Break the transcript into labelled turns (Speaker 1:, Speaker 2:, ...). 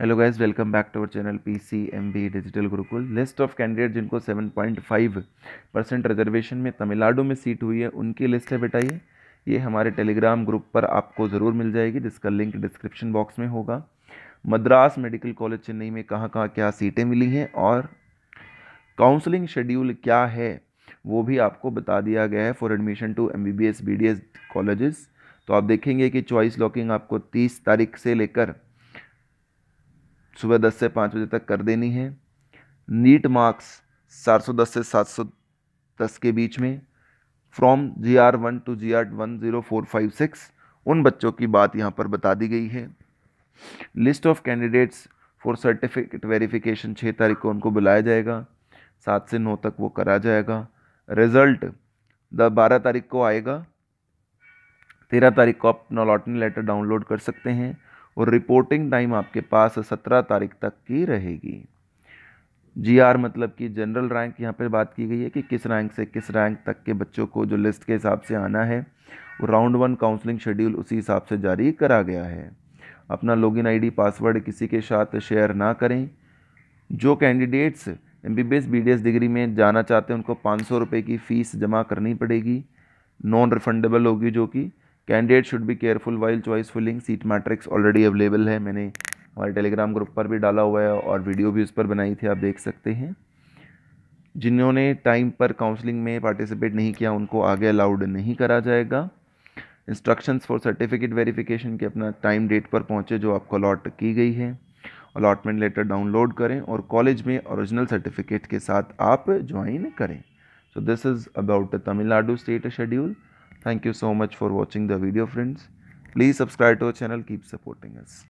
Speaker 1: Hello guys welcome back to our channel P C M B digital Gurukul list of candidate जिनको 7.5 percent reservation में तमिलनाडु में seat हुई है उनकी लिस्ट है बेटा ये ये हमारे टेलीग्राम ग्रुप पर आपको ज़रूर मिल जाएगी जिसका लिंक डिस्क्रिप्शन बॉक्स में होगा मद्रास मेडिकल कॉलेज चेन्नई में कहाँ कहाँ क्या सीटें मिली हैं और काउंसलिंग शेड्यूल क्या है वो भी आपको बता दिया गया है for admission to M B B S B D S colleges तो आप देखेंगे कि चॉइस लॉकिंग आपको तीस तारीख से लेकर सुबह दस से पाँच बजे तक कर देनी है नीट मार्क्स 410 से 710 के बीच में from G R one two G R one zero four five six उन बच्चों की बात यहाँ पर बता दी गई है list of candidates for certificate verification छः तारीख को उनको बुलाया जाएगा सात से नौ तक वो करा जाएगा रिज़ल्ट द बारह तारीख को आएगा तेरह तारीख को आप अलॉटमेंट लेटर डाउनलोड कर सकते हैं और रिपोर्टिंग टाइम आपके पास सत्रह तारीख तक की रहेगी जी आर मतलब कि जनरल रैंक यहाँ पर बात की गई है कि किस रैंक से किस रैंक तक के बच्चों को जो लिस्ट के हिसाब से आना है वो राउंड वन काउंसलिंग शेड्यूल उसी हिसाब से जारी करा गया है अपना लॉगिन आईडी पासवर्ड किसी के साथ शेयर ना करें जो candidates M B B S B D S degree में जाना चाहते हैं उनको पाँच सौ रुपये की फ़ीस जमा करनी पड़ेगी नॉन रिफंडेबल होगी जो कि candidate should be careful while choice filling seat matrix already available है मैंने हमारे टेलीग्राम ग्रुप पर भी डाला हुआ है और वीडियो भी उस पर बनाई थी आप देख सकते हैं जिन्होंने टाइम पर काउंसलिंग में पार्टिसिपेट नहीं किया उनको आगे अलाउड नहीं करा जाएगा इंस्ट्रक्शंस फॉर सर्टिफिकेट वेरिफिकेशन के अपना टाइम डेट पर पहुँचे जो आपको अलॉट की गई है अलॉटमेंट लेटर डाउनलोड करें और कॉलेज में ओरिजिनल सर्टिफिकेट के साथ आप ज्वाइन करें so this is about the Tamil Nadu state schedule Thank you so much for watching the video friends. Please subscribe to our channel. Keep supporting us.